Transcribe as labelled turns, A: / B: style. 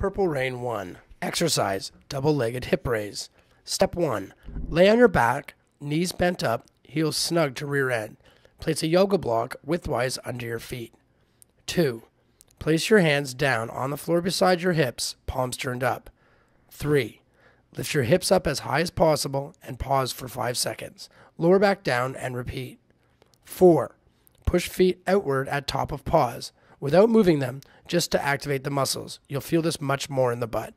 A: Purple Rain 1. Exercise Double Legged Hip Raise. Step 1. Lay on your back, knees bent up, heels snug to rear end. Place a yoga block widthwise under your feet. 2. Place your hands down on the floor beside your hips, palms turned up. 3. Lift your hips up as high as possible and pause for 5 seconds. Lower back down and repeat. 4. Push feet outward at top of pause without moving them just to activate the muscles. You'll feel this much more in the butt.